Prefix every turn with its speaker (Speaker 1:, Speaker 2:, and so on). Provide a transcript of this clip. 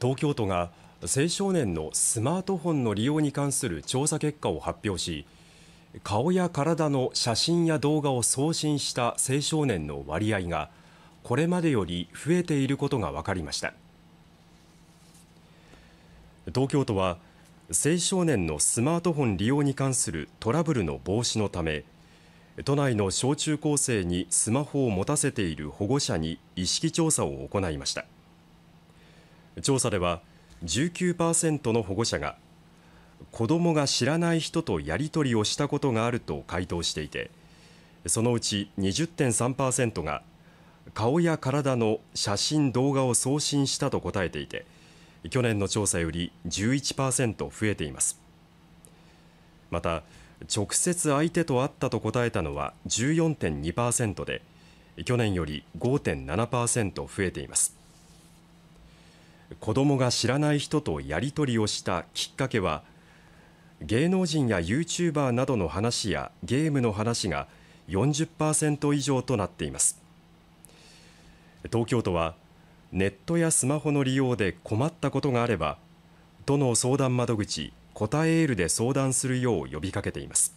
Speaker 1: 東京都が青少年のスマートフォンの利用に関する調査結果を発表し顔や体の写真や動画を送信した青少年の割合がこれまでより増えていることが分かりました東京都は青少年のスマートフォン利用に関するトラブルの防止のため都内の小中高生にスマホを持たせている保護者に意識調査を行いました。調査では19％の保護者が子どもが知らない人とやり取りをしたことがあると回答していてそのうち20.3%が顔や体の写真・動画を送信したと答えていて去年の調査より11%増えていますまた直接相手と会ったと答えたのは14.2%で去年より5.7%増えています子供が知らない人とやり取りをしたきっかけは芸能人やユーチューバーなどの話やゲームの話が40%以上となっています東京都はネットやスマホの利用で困ったことがあれば都の相談窓口答えエールで相談するよう呼びかけています